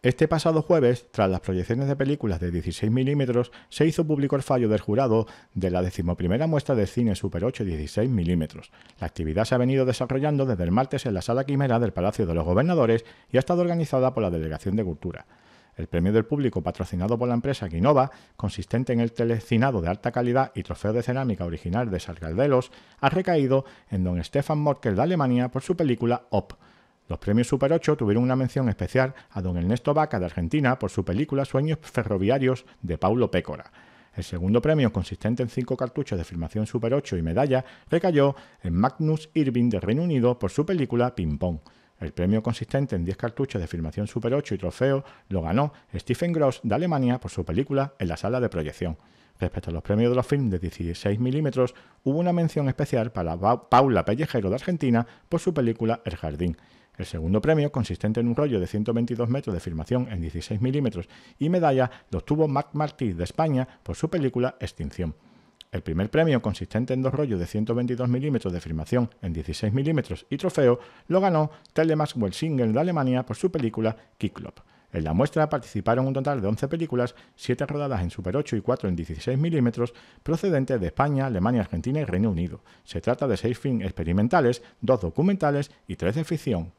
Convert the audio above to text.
Este pasado jueves, tras las proyecciones de películas de 16 milímetros, se hizo público el fallo del jurado de la decimoprimera muestra de cine Super 8 16 milímetros. La actividad se ha venido desarrollando desde el martes en la Sala Quimera del Palacio de los Gobernadores y ha estado organizada por la Delegación de Cultura. El premio del público patrocinado por la empresa Quinova, consistente en el telecinado de alta calidad y trofeo de cerámica original de Sargaldelos, ha recaído en don Stefan Morkel de Alemania por su película Op, los premios Super 8 tuvieron una mención especial a don Ernesto Vaca de Argentina por su película Sueños Ferroviarios de Paulo Pécora. El segundo premio, consistente en cinco cartuchos de filmación Super 8 y medalla, recayó en Magnus Irving de Reino Unido por su película Ping Pong. El premio consistente en 10 cartuchos de filmación Super 8 y trofeo lo ganó Stephen Gross de Alemania por su película En la sala de proyección. Respecto a los premios de los films de 16 milímetros, hubo una mención especial para Paula Pellejero de Argentina por su película El Jardín. El segundo premio, consistente en un rollo de 122 metros de filmación en 16 mm y medalla, lo obtuvo Mac Martí de España por su película Extinción. El primer premio, consistente en dos rollos de 122 mm de filmación en 16 mm y trofeo, lo ganó Telemaxwell Welsinger de Alemania por su película Kick Club. En la muestra participaron un total de 11 películas, 7 rodadas en Super 8 y 4 en 16 mm, procedentes de España, Alemania, Argentina y Reino Unido. Se trata de 6 films experimentales, 2 documentales y 3 de ficción.